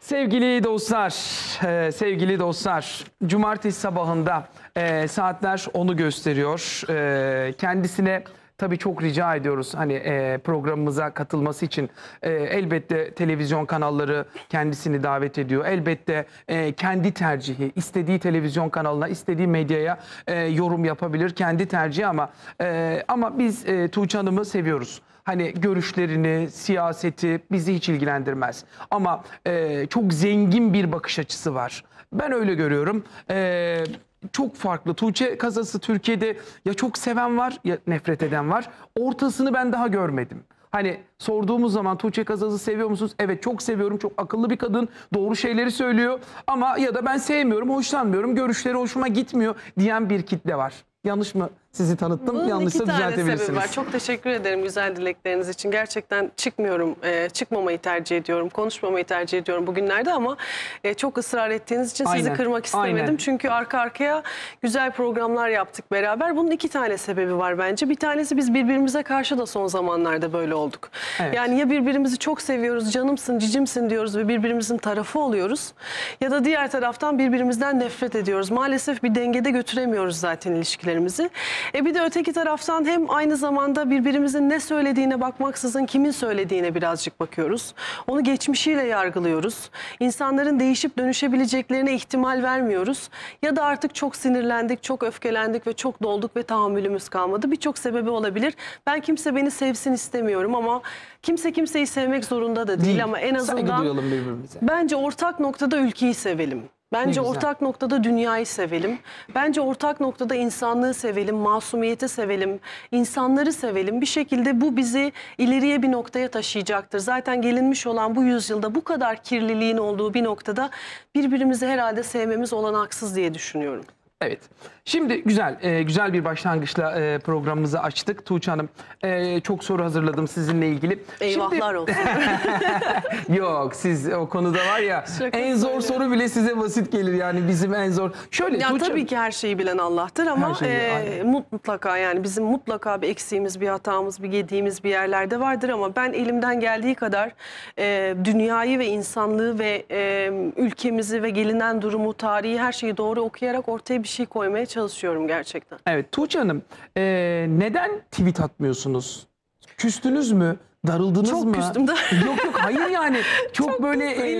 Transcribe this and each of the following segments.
Sevgili dostlar, e, sevgili dostlar, cumartesi sabahında e, saatler onu gösteriyor. E, kendisine tabii çok rica ediyoruz hani e, programımıza katılması için e, elbette televizyon kanalları kendisini davet ediyor. Elbette e, kendi tercihi, istediği televizyon kanalına, istediği medyaya e, yorum yapabilir kendi tercihi ama e, ama biz e, Tuğçe Hanım'ı seviyoruz hani görüşlerini, siyaseti bizi hiç ilgilendirmez. Ama e, çok zengin bir bakış açısı var. Ben öyle görüyorum. E, çok farklı. Tuğçe kazası Türkiye'de ya çok seven var ya nefret eden var. Ortasını ben daha görmedim. Hani sorduğumuz zaman Tuğçe Kazaz'ı seviyor musunuz? Evet çok seviyorum. Çok akıllı bir kadın. Doğru şeyleri söylüyor. Ama ya da ben sevmiyorum, hoşlanmıyorum, görüşleri hoşuma gitmiyor diyen bir kitle var. Yanlış mı sizi tanıttım. Bunun Yanlışsa iki tane sebebi var. Çok teşekkür ederim güzel dilekleriniz için. Gerçekten çıkmıyorum, e, çıkmamayı tercih ediyorum, konuşmamayı tercih ediyorum bugünlerde ama e, çok ısrar ettiğiniz için sizi kırmak istemedim. aynen. Çünkü arka arkaya güzel programlar yaptık beraber. Bunun iki tane sebebi var bence. Bir tanesi biz birbirimize karşı da son zamanlarda böyle olduk. Evet. Yani ya birbirimizi çok seviyoruz, canımsın, cicimsin diyoruz ve birbirimizin tarafı oluyoruz. Ya da diğer taraftan birbirimizden nefret ediyoruz. Maalesef bir dengede götüremiyoruz zaten ilişkilerimizi. E bir de öteki taraftan hem aynı zamanda birbirimizin ne söylediğine bakmaksızın kimin söylediğine birazcık bakıyoruz. Onu geçmişiyle yargılıyoruz. İnsanların değişip dönüşebileceklerine ihtimal vermiyoruz. Ya da artık çok sinirlendik, çok öfkelendik ve çok dolduk ve tahammülümüz kalmadı. Birçok sebebi olabilir. Ben kimse beni sevsin istemiyorum ama kimse kimseyi sevmek zorunda da değil, değil. ama en azından bence ortak noktada ülkeyi sevelim. Bence ortak noktada dünyayı sevelim. Bence ortak noktada insanlığı sevelim, masumiyeti sevelim, insanları sevelim. Bir şekilde bu bizi ileriye bir noktaya taşıyacaktır. Zaten gelinmiş olan bu yüzyılda bu kadar kirliliğin olduğu bir noktada birbirimizi herhalde sevmemiz olanaksız diye düşünüyorum. Evet. Şimdi güzel, e, güzel bir başlangıçla e, programımızı açtık. Tuğçe Hanım e, çok soru hazırladım sizinle ilgili. Eyvahlar Şimdi... olsun. Yok siz o konuda var ya Şaka en zor söyle. soru bile size basit gelir yani bizim en zor. Şöyle ya Tuğçe... Tabii ki her şeyi bilen Allah'tır ama şeyi, e, mutlaka yani bizim mutlaka bir eksiğimiz, bir hatamız, bir gediğimiz bir yerlerde vardır ama ben elimden geldiği kadar e, dünyayı ve insanlığı ve e, ülkemizi ve gelinen durumu, tarihi her şeyi doğru okuyarak ortaya bir şey koymaya çalışıyorum çalışıyorum gerçekten. Evet Tuğçe Hanım e, neden tweet atmıyorsunuz? Küstünüz mü? Darıldınız Çok mı? küstüm de. yok hayır yani çok, çok böyle e,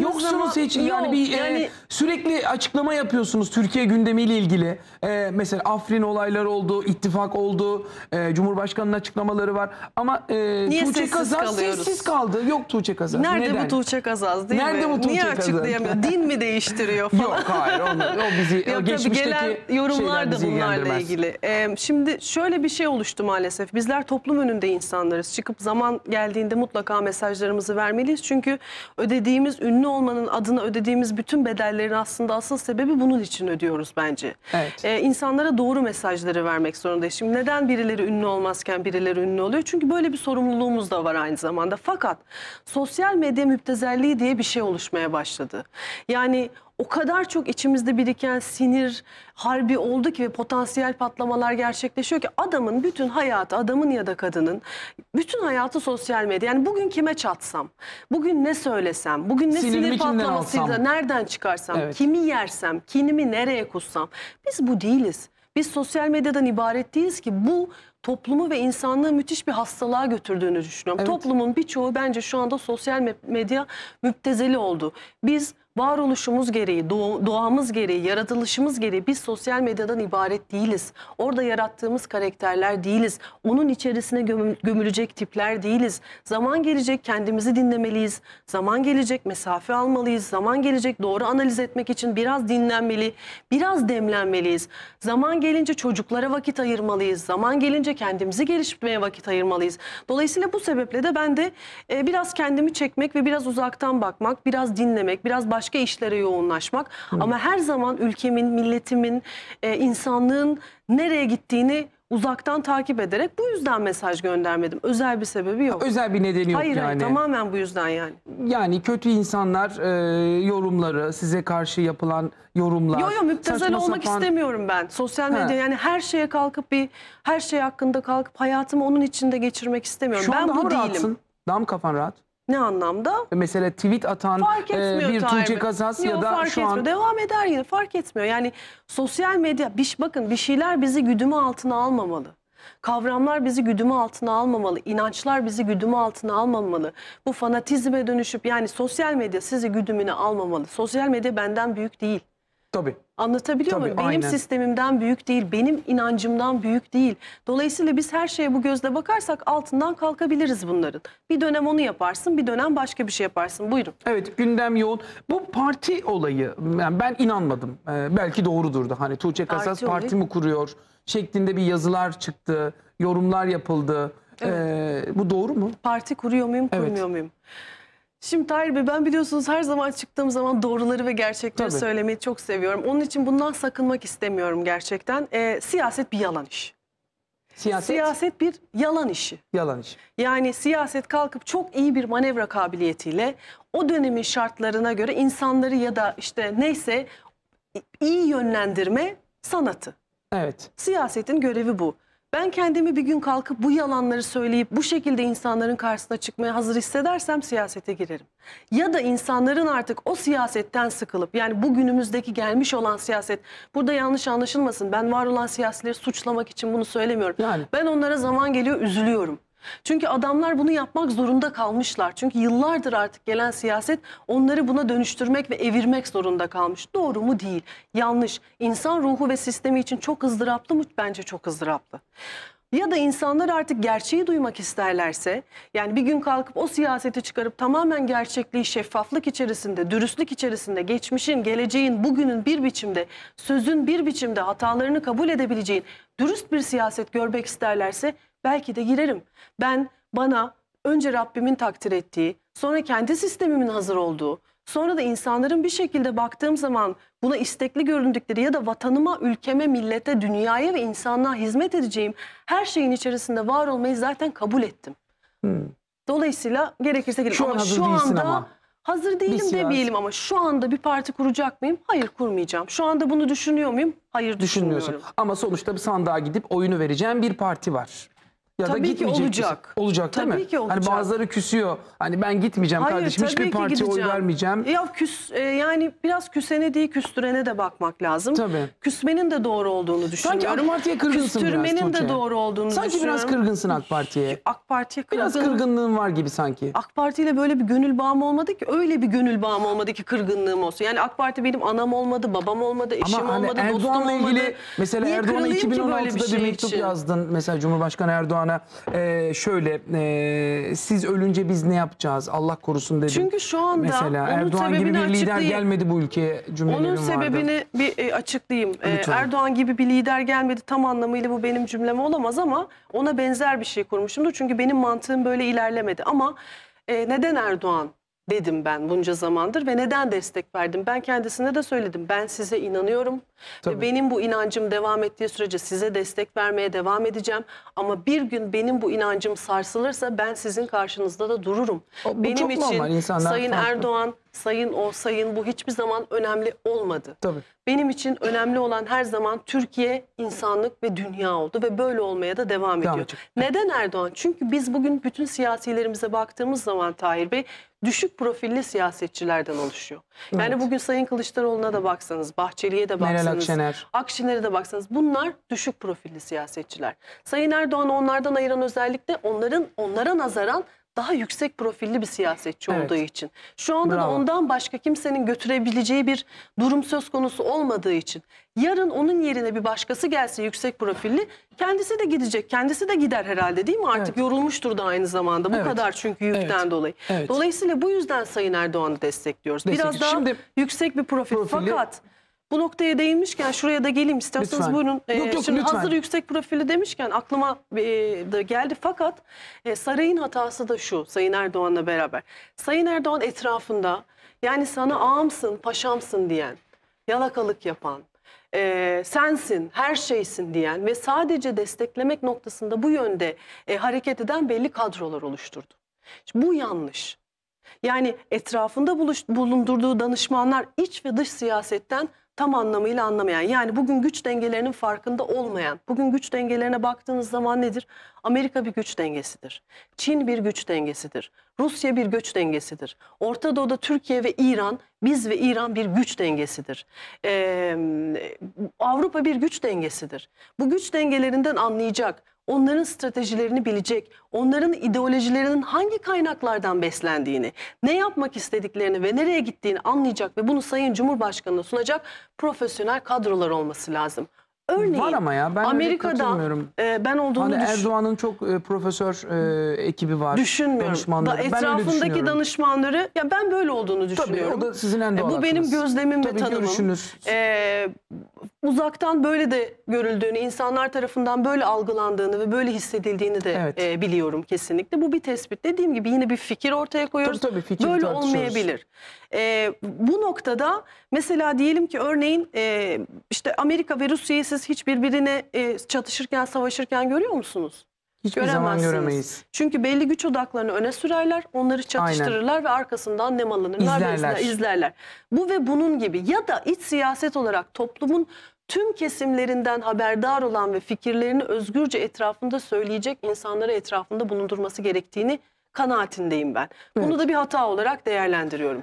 yoksunuz hiç yok, yani bir e, yani... sürekli açıklama yapıyorsunuz Türkiye gündemiyle ilgili. E, mesela Afrin olayları oldu, ittifak oldu, e, Cumhurbaşkanı'nın açıklamaları var ama e, Niye Tuğçe Kazaz sessiz kaldı. Yok Tuğçe Kazaz. Nerede Neden? bu Tuğçe Kazaz değil Nerede mi? bu Tuğçe Niye Kazaz? açıklayamıyor? Din mi değiştiriyor falan? Yok hayır onlar, o bizi Yok, geçmişteki gelen yorumlar da bunlarla ilgili. E, şimdi şöyle bir şey oluştu maalesef. Bizler toplum önünde insanlarız. Çıkıp zaman geldiğinde mutlaka mesajları mesajlarımızı vermeliyiz. Çünkü ödediğimiz ünlü olmanın adına ödediğimiz bütün bedellerin aslında asıl sebebi bunun için ödüyoruz bence. Evet. Ee, insanlara doğru mesajları vermek zorundayız. Şimdi neden birileri ünlü olmazken birileri ünlü oluyor? Çünkü böyle bir sorumluluğumuz da var aynı zamanda. Fakat sosyal medya müptezelliği diye bir şey oluşmaya başladı. Yani o kadar çok içimizde biriken sinir harbi oldu ki ve potansiyel patlamalar gerçekleşiyor ki adamın bütün hayatı, adamın ya da kadının bütün hayatı sosyal medya. Yani bugün kime çatsam, bugün ne söylesem, bugün ne Sinirimi sinir patlamasıyla nereden çıkarsam, evet. kimi yersem, kinimi nereye kussam. Biz bu değiliz. Biz sosyal medyadan ibaret değiliz ki bu toplumu ve insanlığı müthiş bir hastalığa götürdüğünü düşünüyorum. Evet. Toplumun birçoğu bence şu anda sosyal medya müptezeli oldu. Biz varoluşumuz gereği, doğamız gereği, yaratılışımız gereği biz sosyal medyadan ibaret değiliz. Orada yarattığımız karakterler değiliz. Onun içerisine gömülecek tipler değiliz. Zaman gelecek kendimizi dinlemeliyiz. Zaman gelecek mesafe almalıyız. Zaman gelecek doğru analiz etmek için biraz dinlenmeli, biraz demlenmeliyiz. Zaman gelince çocuklara vakit ayırmalıyız. Zaman gelince kendimizi geliştirmeye vakit ayırmalıyız. Dolayısıyla bu sebeple de ben de e, biraz kendimi çekmek ve biraz uzaktan bakmak, biraz dinlemek, biraz başka başka işlere yoğunlaşmak. Hı. Ama her zaman ülkemin, milletimin, e, insanlığın nereye gittiğini uzaktan takip ederek bu yüzden mesaj göndermedim. Özel bir sebebi yok. Özel bir nedeni yok hayır, yani. Hayır tamamen bu yüzden yani. Yani kötü insanlar e, yorumları, size karşı yapılan yorumlar. Yok yok müptezel olmak sapan... istemiyorum ben. Sosyal medya He. yani her şeye kalkıp bir her şey hakkında kalkıp hayatımı onun içinde geçirmek istemiyorum. Şu ben bu değilim. Rahatsın. Dam kafan rahat. Ne anlamda? Mesela tweet atan fark e, bir Tuğçe mi? Kazas ya da fark şu etmiyor. an... Devam eder yine fark etmiyor. Yani sosyal medya bir, bakın bir şeyler bizi güdümü altına almamalı. Kavramlar bizi güdümü altına almamalı. İnançlar bizi güdümü altına almamalı. Bu fanatizme dönüşüp yani sosyal medya sizi güdümüne almamalı. Sosyal medya benden büyük değil. Tabii. Anlatabiliyor Tabii, muyum? Benim aynen. sistemimden büyük değil, benim inancımdan büyük değil. Dolayısıyla biz her şeye bu gözle bakarsak altından kalkabiliriz bunların. Bir dönem onu yaparsın, bir dönem başka bir şey yaparsın. Buyurun. Evet, gündem yoğun. Bu parti olayı, yani ben inanmadım. Ee, belki doğrudur da hani Tuğçe Kasas parti, parti mi kuruyor şeklinde bir yazılar çıktı, yorumlar yapıldı. Evet. Ee, bu doğru mu? Parti kuruyor muyum, kurmuyor evet. muyum? Şimdi Tahir Bey ben biliyorsunuz her zaman çıktığım zaman doğruları ve gerçekleri Tabii. söylemeyi çok seviyorum. Onun için bundan sakınmak istemiyorum gerçekten. Ee, siyaset bir yalan iş. Siyaset? siyaset bir yalan işi. Yalan işi. Yani siyaset kalkıp çok iyi bir manevra kabiliyetiyle o dönemin şartlarına göre insanları ya da işte neyse iyi yönlendirme sanatı. Evet. Siyasetin görevi bu. Ben kendimi bir gün kalkıp bu yalanları söyleyip bu şekilde insanların karşısına çıkmaya hazır hissedersem siyasete girerim. Ya da insanların artık o siyasetten sıkılıp yani bu günümüzdeki gelmiş olan siyaset burada yanlış anlaşılmasın. Ben var olan siyasileri suçlamak için bunu söylemiyorum. Yani. Ben onlara zaman geliyor üzülüyorum. Çünkü adamlar bunu yapmak zorunda kalmışlar. Çünkü yıllardır artık gelen siyaset onları buna dönüştürmek ve evirmek zorunda kalmış. Doğru mu? Değil. Yanlış. İnsan ruhu ve sistemi için çok ızdıraplı mı? Bence çok ızdıraplı. Ya da insanlar artık gerçeği duymak isterlerse, yani bir gün kalkıp o siyaseti çıkarıp tamamen gerçekliği şeffaflık içerisinde, dürüstlük içerisinde, geçmişin, geleceğin, bugünün bir biçimde, sözün bir biçimde hatalarını kabul edebileceğin dürüst bir siyaset görmek isterlerse Belki de girerim. Ben bana önce Rabbimin takdir ettiği, sonra kendi sistemimin hazır olduğu, sonra da insanların bir şekilde baktığım zaman buna istekli göründükleri ya da vatanıma, ülkeme, millete, dünyaya ve insanlığa hizmet edeceğim her şeyin içerisinde var olmayı zaten kabul ettim. Hmm. Dolayısıyla gerekirse girelim. Şu ama hazır şu anda ama. hazır değilim bir demeyelim ama şu anda bir parti kuracak mıyım? Hayır kurmayacağım. Şu anda bunu düşünüyor muyum? Hayır düşünmüyorum. Ama sonuçta bir sandığa gidip oyunu vereceğim bir parti var. Ya tabii da gitmeyecek ki olacak. Misin? Olacak tabii değil mi? ki hani olacak. Hani bazıları küsüyor. Hani ben gitmeyeceğim Hayır, kardeşim hiçbir partiye oy vermeyeceğim. Ya küs e, yani biraz küsene değil küstürene de bakmak lazım. Tabii. Küsmenin de doğru olduğunu düşünüyorum. Sanki AK Parti'ye kırgınsın Küstürmenin biraz Tuğçe. de doğru olduğunu sanki düşünüyorum. Sanki biraz kırgınsın AK Parti'ye. AK Parti'ye kırgın. Biraz kırgınlığın var gibi sanki. AK Parti ile böyle bir gönül bağım olmadı ki öyle bir gönül bağım olmadı ki kırgınlığım olsun. Yani AK Parti benim anam olmadı, babam olmadı, eşim Ama hani olmadı, Erdoğan'la dostum ilgili, olmadı. Mesela Niye Erdoğan'a 2016'da bir, şey bir mektup için? yazdın. Mesela Cumhurbaşkanı Erdoğan bana e, şöyle e, siz ölünce biz ne yapacağız Allah korusun dedim. Çünkü şu anda Mesela onun Erdoğan gibi bir lider gelmedi bu ülkeye cümlelerim Onun sebebini vardı. bir e, açıklayayım. Lütfen. Erdoğan gibi bir lider gelmedi tam anlamıyla bu benim cümlem olamaz ama ona benzer bir şey kurmuşumdur. Çünkü benim mantığım böyle ilerlemedi ama e, neden Erdoğan dedim ben bunca zamandır ve neden destek verdim? Ben kendisine de söyledim. Ben size inanıyorum. Tabii. Benim bu inancım devam ettiği sürece size destek vermeye devam edeceğim. Ama bir gün benim bu inancım sarsılırsa ben sizin karşınızda da dururum. O, benim için Sayın farklı. Erdoğan sayın o sayın bu hiçbir zaman önemli olmadı. Tabii. Benim için önemli olan her zaman Türkiye, insanlık ve dünya oldu ve böyle olmaya da devam ediyor. Devam Neden Erdoğan? Çünkü biz bugün bütün siyasilerimize baktığımız zaman Tahir Bey düşük profilli siyasetçilerden oluşuyor. Evet. bugün Sayın Kılıçdaroğlu'na da baksanız, Bahçeli'ye de baksanız, Meral Akşener. Akşener'e de baksanız bunlar düşük profilli siyasetçiler. Sayın Erdoğan onlardan ayıran özellikle onların onlara nazaran daha yüksek profilli bir siyasetçi evet. olduğu için. Şu anda Bravo. da ondan başka kimsenin götürebileceği bir durum söz konusu olmadığı için. Yarın onun yerine bir başkası gelse yüksek profilli kendisi de gidecek. Kendisi de gider herhalde değil mi? Artık evet. yorulmuştur da aynı zamanda. Bu evet. kadar çünkü yükten evet. dolayı. Evet. Dolayısıyla bu yüzden Sayın Erdoğan'ı destekliyoruz. Destek. Biraz daha Şimdi, yüksek bir profil. Profili... Fakat bu noktaya değinmişken şuraya da geleyim istiyorsanız lütfen. buyurun. Ee, yok, yok, Şimdi lütfen. hazır yüksek profili demişken aklıma e, da geldi fakat e, sarayın hatası da şu Sayın Erdoğan'la beraber. Sayın Erdoğan etrafında yani sana ağamsın, paşamsın diyen, yalakalık yapan, e, sensin, her şeysin diyen ve sadece desteklemek noktasında bu yönde e, hareket eden belli kadrolar oluşturdu. Şimdi bu yanlış. Yani etrafında buluş, bulundurduğu danışmanlar iç ve dış siyasetten tam anlamıyla anlamayan yani bugün güç dengelerinin farkında olmayan bugün güç dengelerine baktığınız zaman nedir? Amerika bir güç dengesidir. Çin bir güç dengesidir. Rusya bir güç dengesidir. Orta Doğu'da Türkiye ve İran biz ve İran bir güç dengesidir. Ee, Avrupa bir güç dengesidir. Bu güç dengelerinden anlayacak onların stratejilerini bilecek, onların ideolojilerinin hangi kaynaklardan beslendiğini, ne yapmak istediklerini ve nereye gittiğini anlayacak ve bunu Sayın Cumhurbaşkanı'na sunacak profesyonel kadrolar olması lazım. Örneğin Var ama ya ben Amerika'da e, ben olduğunu hani Erdoğan'ın çok e, profesör e, ekibi var. Düşünmüyorum. Danışmanları. Da, etrafındaki danışmanları ya ben böyle olduğunu düşünüyorum. Tabii o da sizin en e, Bu benim gözlemim Tabii ve tanımım. Tabii Görüşünüz. E, uzaktan böyle de görüldüğünü, insanlar tarafından böyle algılandığını ve böyle hissedildiğini de evet. e, biliyorum kesinlikle. Bu bir tespit. Dediğim gibi yine bir fikir ortaya koyuyoruz. Tabii, tabii, fikir böyle olmayabilir. E, bu noktada mesela diyelim ki örneğin e, işte Amerika ve Rusya'yı siz hiçbirbirine e, çatışırken, savaşırken görüyor musunuz? Hiçbir zaman göremeyiz. Çünkü belli güç odaklarını öne sürerler, onları çatıştırırlar Aynen. ve arkasından nemalanırlar izlerler. ve izlerler. Bu ve bunun gibi ya da iç siyaset olarak toplumun tüm kesimlerinden haberdar olan ve fikirlerini özgürce etrafında söyleyecek insanları etrafında bulundurması gerektiğini kanaatindeyim ben. Bunu evet. da bir hata olarak değerlendiriyorum.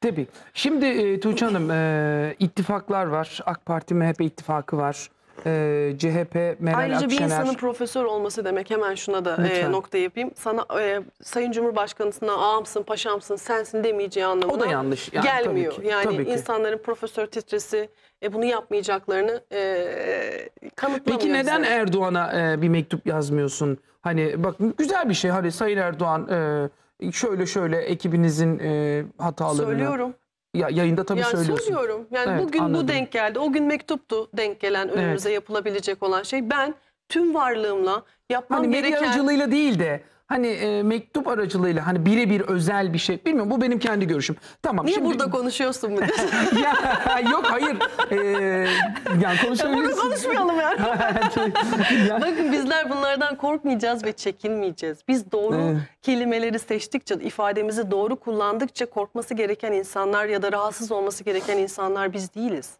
Tabii. Şimdi e, Tuğçe Hanım e, ittifaklar var. AK Parti MHP ittifakı var e, ee, CHP Meral Ayrıca Akşener... bir insanın profesör olması demek hemen şuna da e, nokta yapayım. Sana e, Sayın Cumhurbaşkanısına ağamsın, paşamsın, sensin demeyeceği anlamına O da yanlış. Yani, tabii gelmiyor. ki, yani tabii ki. insanların profesör titresi e, bunu yapmayacaklarını e, kanıtlamıyor. Peki neden bize. Erdoğan'a e, bir mektup yazmıyorsun? Hani bak güzel bir şey hani Sayın Erdoğan e, şöyle şöyle ekibinizin e, hatalarını Söylüyorum. Ya, yayında tabii yani söylüyorsun. Söylüyorum. Yani evet, bugün anladım. bu denk geldi. O gün mektuptu denk gelen önümüze evet. yapılabilecek olan şey. Ben tüm varlığımla yapmam hani gereken... Medya aracılığıyla değil de hani e, mektup aracılığıyla hani birebir özel bir şey bilmiyorum bu benim kendi görüşüm. Tamam. Niye şimdi... burada konuşuyorsun bunu? ya, yok hayır. Ee, yani konuşabiliriz. Bunu konuşmayalım ya. ya. Bakın bizler bunlardan korkmayacağız ve çekinmeyeceğiz. Biz doğru kelimeleri seçtikçe, ifademizi doğru kullandıkça korkması gereken insanlar ya da rahatsız olması gereken insanlar biz değiliz.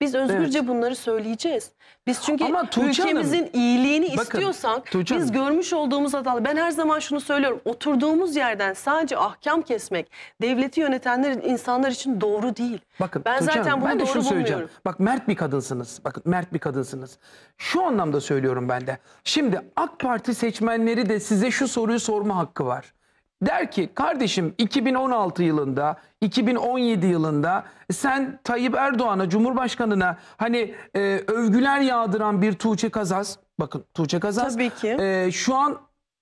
Biz özgürce evet. bunları söyleyeceğiz. Biz çünkü Ama ülkemizin Hanım, iyiliğini bakın, istiyorsak Tuğçe biz Hanım. görmüş olduğumuz hatalı. Ben her zaman şunu söylüyorum. Oturduğumuz yerden sadece ahkam kesmek devleti yönetenler insanlar için doğru değil. Bakın ben Tuğçe zaten Hanım, bunu ben de doğru şunu bulmuyorum. Bak mert bir kadınsınız. Bakın mert bir kadınsınız. Şu anlamda söylüyorum ben de. Şimdi AK Parti seçmenleri de size şu soruyu sorma hakkı var. Der ki kardeşim 2016 yılında, 2017 yılında sen Tayyip Erdoğan'a, Cumhurbaşkanı'na hani e, övgüler yağdıran bir Tuğçe Kazaz, bakın Tuğçe Kazaz Tabii ki. E, şu an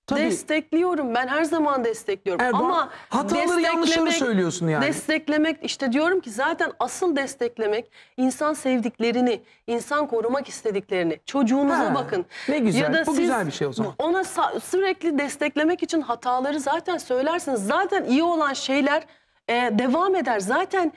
Tabii. Destekliyorum ben her zaman destekliyorum Erdoğan, ama hataları yanlışları söylüyorsun yani. Desteklemek işte diyorum ki zaten asıl desteklemek insan sevdiklerini, insan korumak istediklerini. Çocuğunuza Ha, bakın. ne güzel, bu güzel bir şey o zaman. Ona sürekli desteklemek için hataları zaten söylersiniz. Zaten iyi olan şeyler e, devam eder. Zaten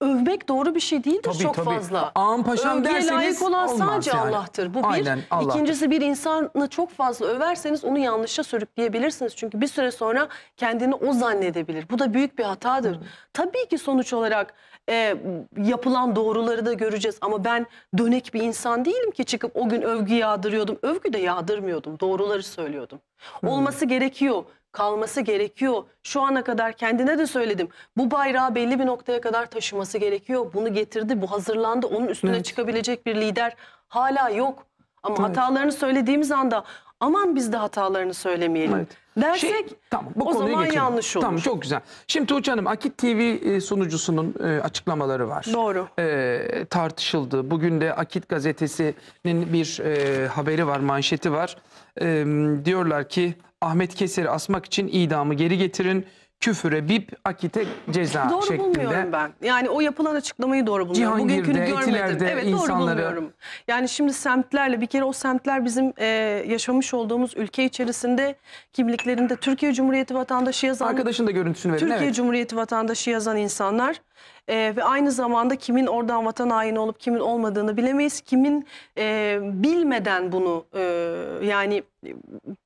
övmek doğru bir şey değildir Tabii, çok tabii. fazla. Ağam paşam Övgüye derseniz layık olan sadece yani. Allah'tır. Bu bir. Aynen, İkincisi bir insanı çok fazla överseniz onu yanlışa sürükleyebilirsiniz. Çünkü bir süre sonra kendini o zannedebilir. Bu da büyük bir hatadır. Hı. Tabii ki sonuç olarak e, yapılan doğruları da göreceğiz. Ama ben dönek bir insan değilim ki çıkıp o gün övgü yağdırıyordum. Övgü de yağdırmıyordum. Doğruları söylüyordum. Hı. Olması gerekiyor kalması gerekiyor. Şu ana kadar kendine de söyledim. Bu bayrağı belli bir noktaya kadar taşıması gerekiyor. Bunu getirdi, bu hazırlandı. Onun üstüne evet. çıkabilecek bir lider hala yok. Ama evet. hatalarını söylediğimiz anda aman biz de hatalarını söylemeyelim evet. dersek şey, tamam, bu o zaman geçelim. yanlış olur. Tamam çok güzel. Şimdi Tuğçe Hanım Akit TV e, sunucusunun e, açıklamaları var. Doğru. E, tartışıldı. Bugün de Akit gazetesinin bir e, haberi var, manşeti var. E, diyorlar ki Ahmet Keser'i asmak için idamı geri getirin. Küfüre bip akite ceza doğru şeklinde. Doğru bulmuyorum ben. Yani o yapılan açıklamayı doğru bulmuyorum. Bugünkünü görmedim. Evet insanları... doğru bulmuyorum. Yani şimdi semtlerle bir kere o semtler bizim e, yaşamış olduğumuz ülke içerisinde kimliklerinde Türkiye Cumhuriyeti vatandaşı yazan... Arkadaşın da görüntüsünü verin. Türkiye evet. Cumhuriyeti vatandaşı yazan insanlar e, ve aynı zamanda kimin oradan vatan haini olup kimin olmadığını bilemeyiz. Kimin e, bilmeden bunu e, yani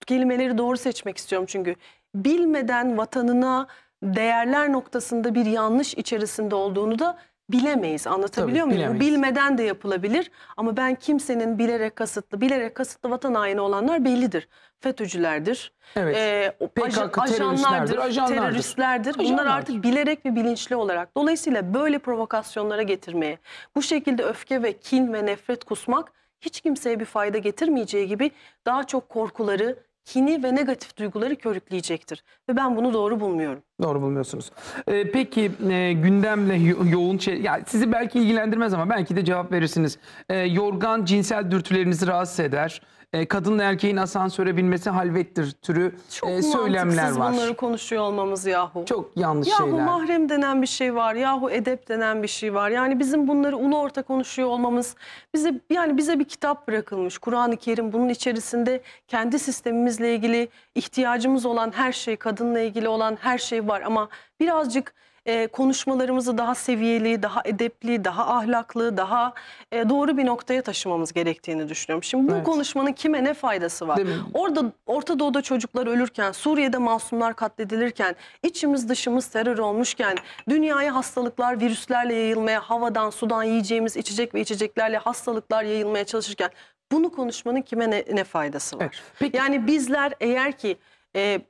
kelimeleri doğru seçmek istiyorum çünkü bilmeden vatanına değerler noktasında bir yanlış içerisinde olduğunu da bilemeyiz. Anlatabiliyor Tabii, muyum? Bilemeyiz. Bilmeden de yapılabilir ama ben kimsenin bilerek kasıtlı, bilerek kasıtlı vatan haini olanlar bellidir. FETÖ'cülerdir, evet. e, PKK, ajanlardır, teröristlerdir, ajanlardır. teröristlerdir. Bunlar artık bilerek ve bilinçli olarak. Dolayısıyla böyle provokasyonlara getirmeye, bu şekilde öfke ve kin ve nefret kusmak hiç kimseye bir fayda getirmeyeceği gibi daha çok korkuları, kini ve negatif duyguları körükleyecektir. Ve ben bunu doğru bulmuyorum. Doğru bulmuyorsunuz. Ee, peki e, gündemle yo yoğun şey, yani sizi belki ilgilendirmez ama belki de cevap verirsiniz. Ee, yorgan cinsel dürtülerinizi rahatsız eder. E, kadınla erkeğin asansöre binmesi halvettir türü Çok e, söylemler var. bunları konuşuyor olmamız yahu. Çok yanlış yahu şeyler. Yahu mahrem denen bir şey var. Yahu edep denen bir şey var. Yani bizim bunları ulu orta konuşuyor olmamız bize yani bize bir kitap bırakılmış. Kur'an-ı Kerim bunun içerisinde kendi sistemimizle ilgili ihtiyacımız olan her şey, kadınla ilgili olan her şey var ama birazcık e, konuşmalarımızı daha seviyeli, daha edepli, daha ahlaklı, daha e, doğru bir noktaya taşımamız gerektiğini düşünüyorum. Şimdi bu evet. konuşmanın kime ne faydası var? Orada Orta Doğu'da çocuklar ölürken, Suriye'de masumlar katledilirken, içimiz dışımız terör olmuşken, dünyaya hastalıklar virüslerle yayılmaya, havadan, sudan yiyeceğimiz içecek ve içeceklerle hastalıklar yayılmaya çalışırken bunu konuşmanın kime ne, ne faydası var? Evet. Peki. Yani bizler eğer ki e,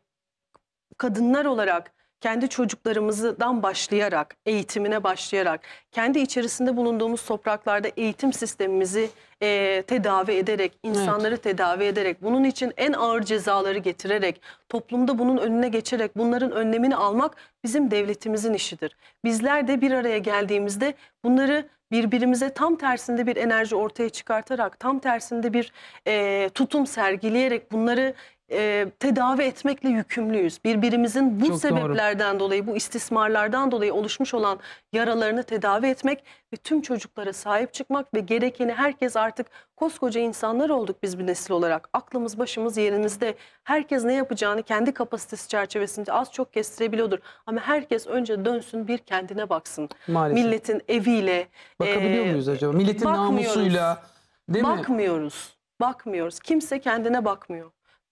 kadınlar olarak kendi çocuklarımızdan başlayarak, eğitimine başlayarak, kendi içerisinde bulunduğumuz topraklarda eğitim sistemimizi e, tedavi ederek, insanları evet. tedavi ederek, bunun için en ağır cezaları getirerek, toplumda bunun önüne geçerek bunların önlemini almak bizim devletimizin işidir. Bizler de bir araya geldiğimizde bunları birbirimize tam tersinde bir enerji ortaya çıkartarak, tam tersinde bir e, tutum sergileyerek bunları e, tedavi etmekle yükümlüyüz. Birbirimizin bu Çok sebeplerden doğru. dolayı, bu istismarlardan dolayı oluşmuş olan yaralarını tedavi etmek ve tüm çocuklara sahip çıkmak ve gerekeni herkes artık koskoca insanlar olduk biz bir nesil olarak. Aklımız başımız yerimizde. Herkes ne yapacağını kendi kapasitesi çerçevesinde az çok kestirebiliyordur. Ama herkes önce dönsün bir kendine baksın. Maalesef. Milletin eviyle. Bakabiliyor e, muyuz acaba? Milletin bakmıyoruz. namusuyla. Değil bakmıyoruz. Mi? Bakmıyoruz. Kimse kendine bakmıyor.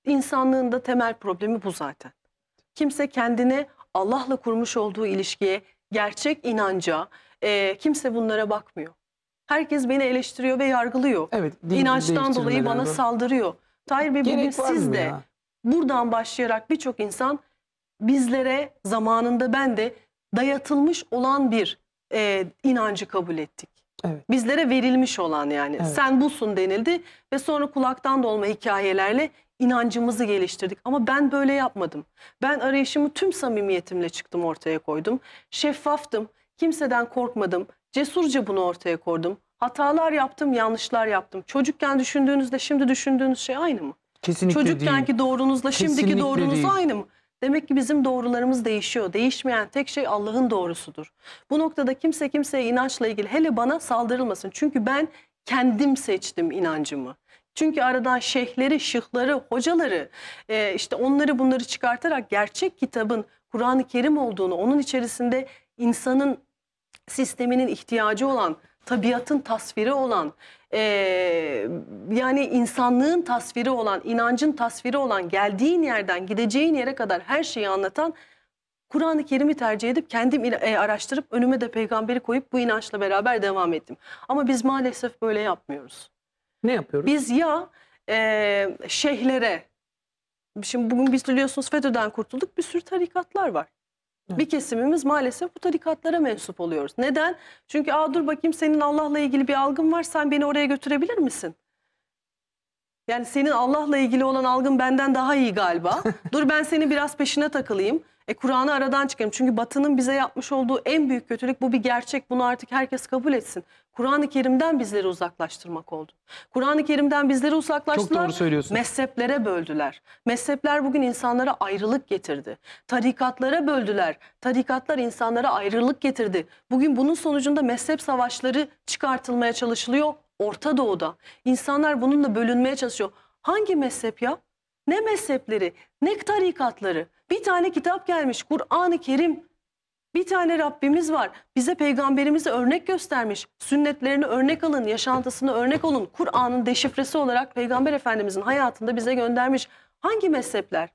İnsanlığın da temel problemi bu zaten. Kimse kendine Allah'la kurmuş olduğu ilişkiye, gerçek inanca e, kimse bunlara bakmıyor. Herkes beni eleştiriyor ve yargılıyor. Evet, din, İnançtan dolayı bana saldırıyor. Tayyip Bey bugün siz de ya? buradan başlayarak birçok insan bizlere zamanında ben de dayatılmış olan bir e, inancı kabul ettik. Evet. Bizlere verilmiş olan yani evet. sen busun denildi ve sonra kulaktan dolma hikayelerle inancımızı geliştirdik. Ama ben böyle yapmadım. Ben arayışımı tüm samimiyetimle çıktım ortaya koydum. Şeffaftım, kimseden korkmadım. Cesurca bunu ortaya koydum. Hatalar yaptım, yanlışlar yaptım. Çocukken düşündüğünüzde şimdi düşündüğünüz şey aynı mı? Kesinlikle Çocukkenki değil. doğrunuzla şimdiki doğrunuz değil. aynı mı? Demek ki bizim doğrularımız değişiyor. Değişmeyen tek şey Allah'ın doğrusudur. Bu noktada kimse kimseye inançla ilgili hele bana saldırılmasın. Çünkü ben kendim seçtim inancımı. Çünkü aradan şeyhleri, şıhları, hocaları e, işte onları bunları çıkartarak gerçek kitabın Kur'an-ı Kerim olduğunu, onun içerisinde insanın sisteminin ihtiyacı olan, tabiatın tasviri olan, e, yani insanlığın tasviri olan, inancın tasviri olan, geldiğin yerden gideceğin yere kadar her şeyi anlatan Kur'an-ı Kerim'i tercih edip kendim e, araştırıp önüme de peygamberi koyup bu inançla beraber devam ettim. Ama biz maalesef böyle yapmıyoruz. Ne yapıyoruz? Biz ya e, şeyhlere, şimdi bugün biz biliyorsunuz FETÖ'den kurtulduk bir sürü tarikatlar var. Bir kesimimiz maalesef bu tarikatlara mensup oluyoruz. Neden? Çünkü Aa, dur bakayım senin Allah'la ilgili bir algın var sen beni oraya götürebilir misin? Yani senin Allah'la ilgili olan algın benden daha iyi galiba. dur ben seni biraz peşine takılayım. E, Kur'an'ı aradan çıkarım. Çünkü Batı'nın bize yapmış olduğu en büyük kötülük bu bir gerçek. Bunu artık herkes kabul etsin. Kur'an-ı Kerim'den bizleri uzaklaştırmak oldu. Kur'an-ı Kerim'den bizleri uzaklaştılar. Çok doğru söylüyorsun. Mezheplere böldüler. Mezhepler bugün insanlara ayrılık getirdi. Tarikatlara böldüler. Tarikatlar insanlara ayrılık getirdi. Bugün bunun sonucunda mezhep savaşları çıkartılmaya çalışılıyor Orta Doğu'da. İnsanlar bununla bölünmeye çalışıyor. Hangi mezhep ya? ne mezhepleri, ne tarikatları. Bir tane kitap gelmiş Kur'an-ı Kerim. Bir tane Rabbimiz var. Bize peygamberimizi örnek göstermiş. Sünnetlerini örnek alın, yaşantısını örnek olun. Kur'an'ın deşifresi olarak peygamber efendimizin hayatında bize göndermiş. Hangi mezhepler?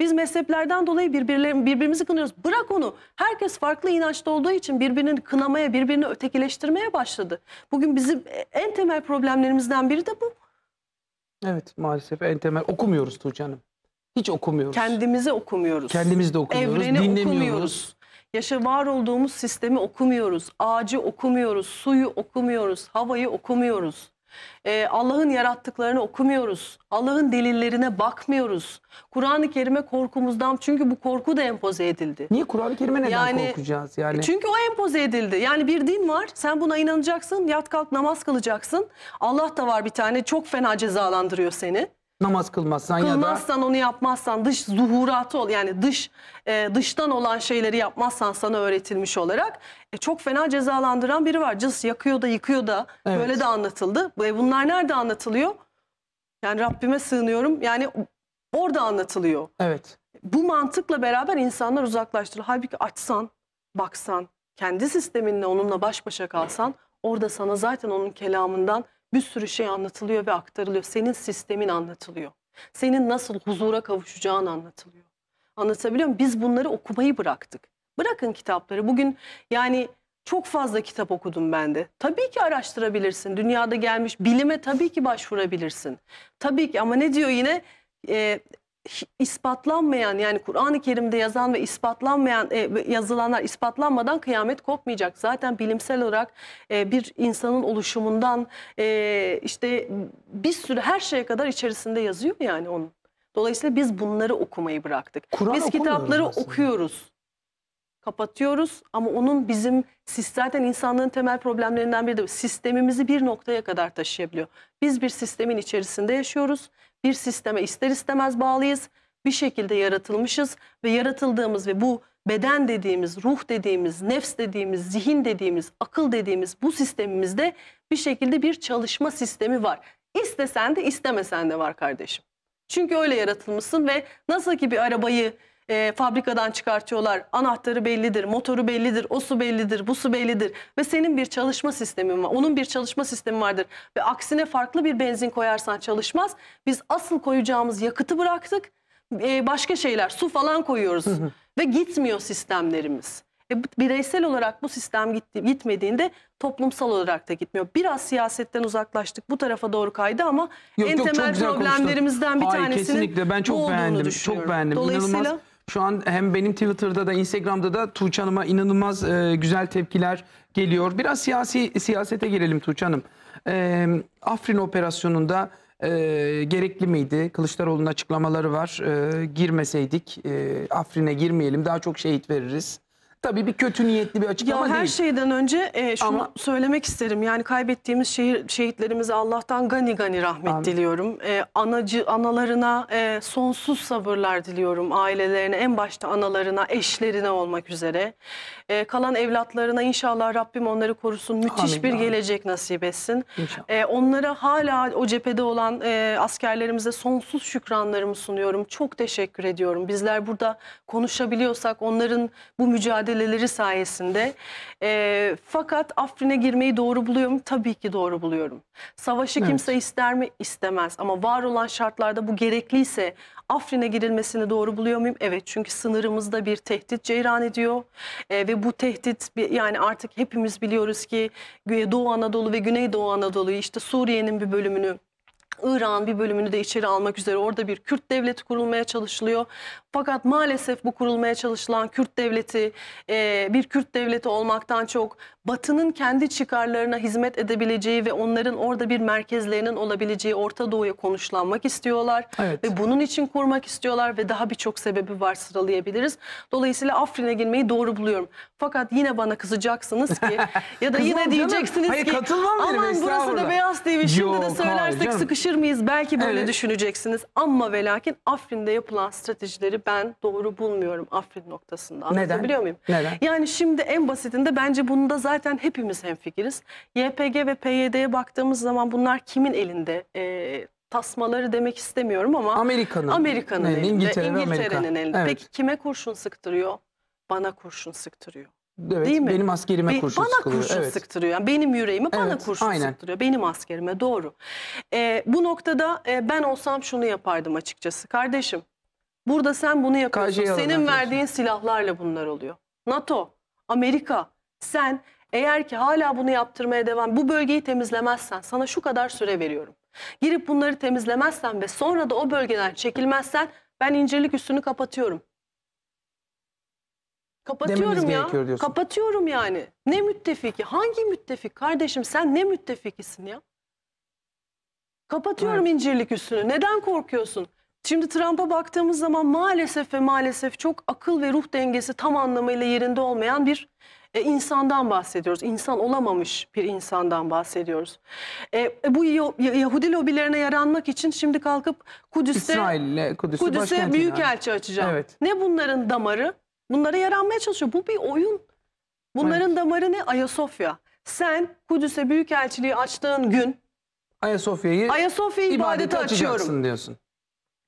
Biz mezheplerden dolayı birbirimizi kınıyoruz. Bırak onu. Herkes farklı inançta olduğu için birbirini kınamaya, birbirini ötekileştirmeye başladı. Bugün bizim en temel problemlerimizden biri de bu. Evet maalesef en temel okumuyoruz Tuğçe Hanım. Hiç okumuyoruz. Kendimizi okumuyoruz. Kendimiz de okumuyoruz. Evreni dinlemiyoruz. okumuyoruz. Yaşa var olduğumuz sistemi okumuyoruz. Ağacı okumuyoruz. Suyu okumuyoruz. Havayı okumuyoruz e, Allah'ın yarattıklarını okumuyoruz. Allah'ın delillerine bakmıyoruz. Kur'an-ı Kerim'e korkumuzdan çünkü bu korku da empoze edildi. Niye Kur'an-ı Kerim'e neden yani, korkacağız yani? Çünkü o empoze edildi. Yani bir din var. Sen buna inanacaksın. Yat kalk namaz kılacaksın. Allah da var bir tane çok fena cezalandırıyor seni namaz kılmazsan, ya da Kılmazsan onu yapmazsan dış zuhuratı ol yani dış e, dıştan olan şeyleri yapmazsan sana öğretilmiş olarak e, çok fena cezalandıran biri var. Cız yakıyor da yıkıyor da Evet. böyle de anlatıldı. e, Bunlar nerede anlatılıyor? Yani Rabbime sığınıyorum. Yani orada anlatılıyor. evet Bu mantıkla beraber insanlar uzaklaştırılıyor. Halbuki açsan, baksan, kendi sisteminle onunla baş başa kalsan orada sana zaten onun kelamından bir sürü şey anlatılıyor ve aktarılıyor. Senin sistemin anlatılıyor. Senin nasıl huzura kavuşacağın anlatılıyor. Anlatabiliyor muyum? Biz bunları okumayı bıraktık. Bırakın kitapları. Bugün yani çok fazla kitap okudum ben de. Tabii ki araştırabilirsin. Dünyada gelmiş bilime tabii ki başvurabilirsin. Tabii ki ama ne diyor yine? E, ispatlanmayan yani Kur'an-ı Kerim'de yazan ve ispatlanmayan e, yazılanlar ispatlanmadan kıyamet kopmayacak. Zaten bilimsel olarak e, bir insanın oluşumundan e, işte bir sürü her şeye kadar içerisinde yazıyor yani onun. Dolayısıyla biz bunları okumayı bıraktık. Biz kitapları aslında. okuyoruz. Kapatıyoruz ama onun bizim zaten insanlığın temel problemlerinden biri de sistemimizi bir noktaya kadar taşıyabiliyor. Biz bir sistemin içerisinde yaşıyoruz bir sisteme ister istemez bağlıyız. Bir şekilde yaratılmışız ve yaratıldığımız ve bu beden dediğimiz, ruh dediğimiz, nefs dediğimiz, zihin dediğimiz, akıl dediğimiz bu sistemimizde bir şekilde bir çalışma sistemi var. İstesen de istemesen de var kardeşim. Çünkü öyle yaratılmışsın ve nasıl ki bir arabayı e, fabrikadan çıkartıyorlar. Anahtarı bellidir, motoru bellidir, o su bellidir, bu su bellidir. Ve senin bir çalışma sistemin var. Onun bir çalışma sistemi vardır. Ve aksine farklı bir benzin koyarsan çalışmaz. Biz asıl koyacağımız yakıtı bıraktık. E, başka şeyler, su falan koyuyoruz. Ve gitmiyor sistemlerimiz. E, bireysel olarak bu sistem gitti, gitmediğinde toplumsal olarak da gitmiyor. Biraz siyasetten uzaklaştık. Bu tarafa doğru kaydı ama yok, en yok, temel problemlerimizden konuştum. bir Hayır, tanesinin kesinlikle ben çok bu beğendim. Çok beğendim. Dolayısıyla İnanılmaz şu an hem benim Twitter'da da Instagram'da da Tuğçe Hanım'a inanılmaz e, güzel tepkiler geliyor. Biraz siyasi siyasete gelelim Tuğçe Hanım. E, Afrin operasyonunda e, gerekli miydi? Kılıçdaroğlu'nun açıklamaları var. E, girmeseydik e, Afrin'e girmeyelim daha çok şehit veririz. Tabii bir kötü niyetli bir açıklama ya her değil. Her şeyden önce e, şunu Ama... söylemek isterim. Yani kaybettiğimiz şehir, şehitlerimize Allah'tan gani gani rahmet Amin. diliyorum. E, anacı Analarına e, sonsuz sabırlar diliyorum. Ailelerine en başta analarına, eşlerine olmak üzere. E, kalan evlatlarına inşallah Rabbim onları korusun. Müthiş Amin. bir Amin. gelecek nasip etsin. E, onlara hala o cephede olan e, askerlerimize sonsuz şükranlarımı sunuyorum. Çok teşekkür ediyorum. Bizler burada konuşabiliyorsak onların bu mücadele mücadeleleri sayesinde. E, fakat Afrin'e girmeyi doğru buluyor mu? Tabii ki doğru buluyorum. Savaşı evet. kimse ister mi? İstemez. Ama var olan şartlarda bu gerekliyse Afrin'e girilmesini doğru buluyor muyum? Evet çünkü sınırımızda bir tehdit ceyran ediyor e, ve bu tehdit yani artık hepimiz biliyoruz ki Doğu Anadolu ve Güneydoğu Anadolu'yu işte Suriye'nin bir bölümünü İran bir bölümünü de içeri almak üzere orada bir Kürt devleti kurulmaya çalışılıyor. Fakat maalesef bu kurulmaya çalışılan Kürt devleti bir Kürt devleti olmaktan çok Batı'nın kendi çıkarlarına hizmet edebileceği ve onların orada bir merkezlerinin olabileceği Orta Doğu'ya konuşlanmak istiyorlar. Evet. Ve bunun için kurmak istiyorlar ve daha birçok sebebi var sıralayabiliriz. Dolayısıyla Afrin'e girmeyi doğru buluyorum. Fakat yine bana kızacaksınız ki ya da yine diyeceksiniz Hayır, ki katılmam aman burası da Beyaz TV şimdi Yok, de söylersek sıkışır mıyız? Belki böyle evet. düşüneceksiniz. Ama ve lakin Afrin'de yapılan stratejileri ben doğru bulmuyorum Afrin noktasında. Neden? Biliyor muyum? Neden? Yani şimdi en basitinde bence bunu da zaten zaten hepimiz hemfikiriz. YPG ve PYD'ye baktığımız zaman bunlar kimin elinde? E, tasmaları demek istemiyorum ama Amerika'nın Amerika'nın elinde, İngiltere'nin İngiltere Amerika. elinde. Evet. Peki kime kurşun sıktırıyor? Bana kurşun sıktırıyor. Evet, Değil mi? Benim askerime Be kurşun bana sıkılıyor. kurşun evet. sıktırıyor. Yani benim yüreğimi bana evet, kurşun aynen. sıktırıyor. Benim askerime doğru. Ee, bu noktada e, ben olsam şunu yapardım açıkçası. Kardeşim burada sen bunu yapıyorsun. Senin verdiğin silahlarla bunlar oluyor. NATO, Amerika sen eğer ki hala bunu yaptırmaya devam, bu bölgeyi temizlemezsen sana şu kadar süre veriyorum. Girip bunları temizlemezsen ve sonra da o bölgeden çekilmezsen ben incirlik üstünü kapatıyorum. Kapatıyorum ya. Kapatıyorum yani. Ne müttefiki? Hangi müttefik? Kardeşim sen ne müttefikisin ya? Kapatıyorum incirlik üstünü. Neden korkuyorsun? Şimdi Trump'a baktığımız zaman maalesef ve maalesef çok akıl ve ruh dengesi tam anlamıyla yerinde olmayan bir e, insandan bahsediyoruz. İnsan olamamış bir insandan bahsediyoruz. E, e bu Yahudi lobilerine yaranmak için şimdi kalkıp Kudüs'te Kudüs'e Kudüs büyükelçi yani. açacağım. Evet. Ne bunların damarı? Bunlara yaranmaya çalışıyor. Bu bir oyun. Bunların evet. damarı ne? Ayasofya. Sen Kudüs'e büyükelçiliği açtığın gün Ayasofya'yı Ayasofya ibadete, ibadete açıyorum diyorsun.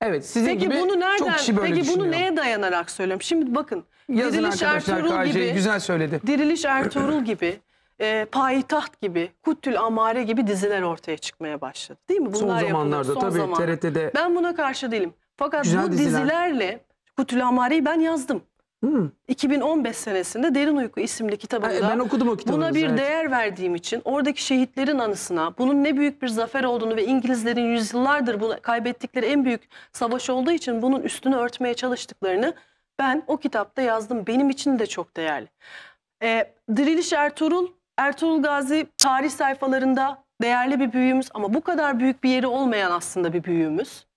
Evet sizin peki gibi bunu nereden, çok kişi böyle Peki bunu neye dayanarak söylüyorum? Şimdi bakın Yazın Diriliş Ertuğrul gibi, güzel söyledi. Diriliş Ertuğrul gibi, e, Payitaht gibi, Kuttül Amare gibi diziler ortaya çıkmaya başladı. Değil mi? Bunlar son zamanlarda son tabii zamanlarda. TRT'de. Ben buna karşı değilim. Fakat Güzel bu diziler. dizilerle Kuttül Amare'yi ben yazdım. Hmm. 2015 senesinde Derin Uyku isimli kitabında ben okudum o kitabını. Buna bir evet. değer verdiğim için oradaki şehitlerin anısına bunun ne büyük bir zafer olduğunu ve İngilizlerin yüzyıllardır bunu kaybettikleri en büyük savaş olduğu için bunun üstünü örtmeye çalıştıklarını ben o kitapta yazdım. Benim için de çok değerli. E, Diriliş Ertuğrul, Ertuğrul Gazi tarih sayfalarında değerli bir büyüğümüz ama bu kadar büyük bir yeri olmayan aslında bir büyüğümüz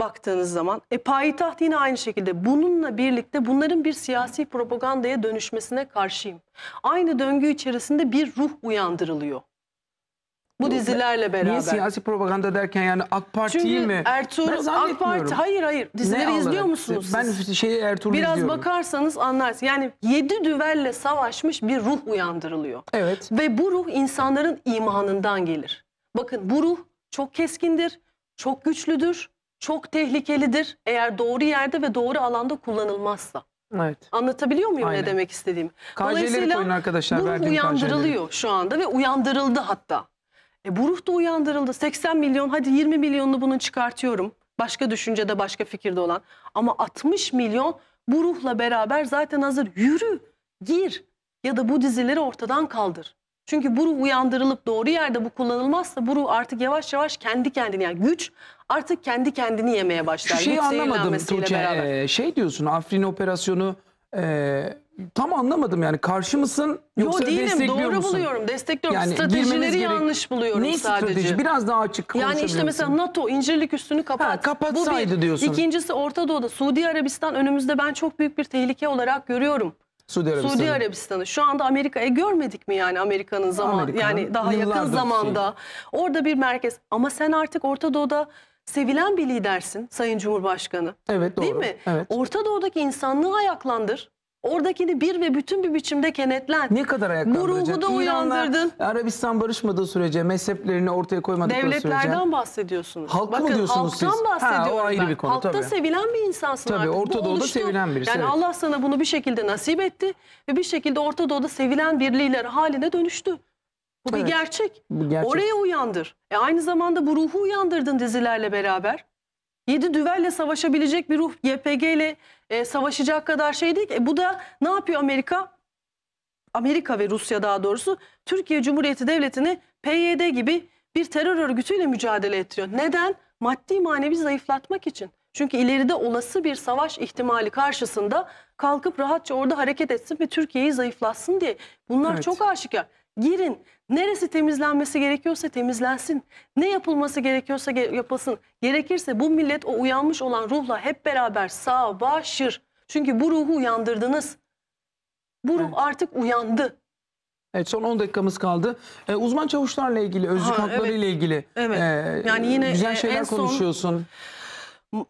baktığınız zaman. E, payitaht yine aynı şekilde. Bununla birlikte bunların bir siyasi propagandaya dönüşmesine karşıyım. Aynı döngü içerisinde bir ruh uyandırılıyor. Bu dizilerle beraber. Niye siyasi propaganda derken yani AK parti Çünkü mi? Ertuğrul AK Parti hayır hayır dizileri ne izliyor musunuz ben siz? Ben şeyi Ertuğrul Biraz izliyorum. bakarsanız anlarsınız. Yani yedi düvelle savaşmış bir ruh uyandırılıyor. Evet. Ve bu ruh insanların imanından gelir. Bakın bu ruh çok keskindir, çok güçlüdür çok tehlikelidir eğer doğru yerde ve doğru alanda kullanılmazsa. Evet. Anlatabiliyor muyum Aynen. ne demek istediğimi? Dolayısıyla koyun arkadaşlar, bu uyandırılıyor KJ'leri. şu anda ve uyandırıldı hatta. E, bu ruh da uyandırıldı. 80 milyon hadi 20 milyonunu bunun çıkartıyorum. Başka düşüncede başka fikirde olan. Ama 60 milyon bu ruhla beraber zaten hazır. Yürü, gir ya da bu dizileri ortadan kaldır. Çünkü bu ruh uyandırılıp doğru yerde bu kullanılmazsa bu ruh artık yavaş yavaş kendi kendini yani güç artık kendi kendini yemeye başlar. Şu şeyi anlamadım Tuğçe. şey diyorsun Afrin operasyonu e, tam anlamadım yani karşı mısın yoksa Yo, değilim, destekliyor doğru musun? buluyorum destekliyorum yani stratejileri yanlış buluyorum ne sadece. strateji biraz daha açık Yani işte mesela NATO incirlik üstünü kapat. Ha, kapatsaydı Bu bir. diyorsun. İkincisi Orta Doğu'da Suudi Arabistan önümüzde ben çok büyük bir tehlike olarak görüyorum. Suudi Arabistan'ı. Suudi Arabistan'ı. Şu anda Amerika'ya e, görmedik mi yani Amerika'nın zaman Amerika, yani daha yakın şey. zamanda şey. orada bir merkez. Ama sen artık Orta Doğu'da sevilen bir lidersin Sayın Cumhurbaşkanı. Evet doğru. Değil mi? Evet. Orta Doğu'daki insanlığı ayaklandır. Oradakini bir ve bütün bir biçimde kenetlen. Ne kadar ayak Bu ruhu da uyandırdın. Arabistan barışmadığı sürece, mezheplerini ortaya koymadıkları Devletlerden sürece. bahsediyorsunuz. Halk Bakın, mı diyorsunuz halktan siz? bahsediyorum ha, o ayrı ben. bir konu Halkta tabii. sevilen bir insansın Tabii, artık. Orta Doğu'da oluştu. sevilen birisi, Yani evet. Allah sana bunu bir şekilde nasip etti ve bir şekilde Orta Doğu'da sevilen bir lider haline dönüştü. Bu bir gerçek. bu gerçek. Oraya uyandır. E aynı zamanda bu ruhu uyandırdın dizilerle beraber. Yedi düvelle savaşabilecek bir ruh YPG ile e, savaşacak kadar şey değil. E, bu da ne yapıyor Amerika? Amerika ve Rusya daha doğrusu Türkiye Cumhuriyeti Devleti'ni PYD gibi bir terör örgütüyle mücadele ettiriyor. Neden? Maddi manevi zayıflatmak için. Çünkü ileride olası bir savaş ihtimali karşısında kalkıp rahatça orada hareket etsin ve Türkiye'yi zayıflatsın diye. Bunlar evet. çok aşikar. Girin Neresi temizlenmesi gerekiyorsa temizlensin. Ne yapılması gerekiyorsa yapılsın. Gerekirse bu millet o uyanmış olan ruhla hep beraber savaşır. Çünkü bu ruhu uyandırdınız. Bu ruh evet. artık uyandı. Evet son 10 dakikamız kaldı. Ee, uzman çavuşlarla ilgili, özlük ha, hakları ile ilgili evet. E, yani yine güzel e, şeyler en konuşuyorsun. Son...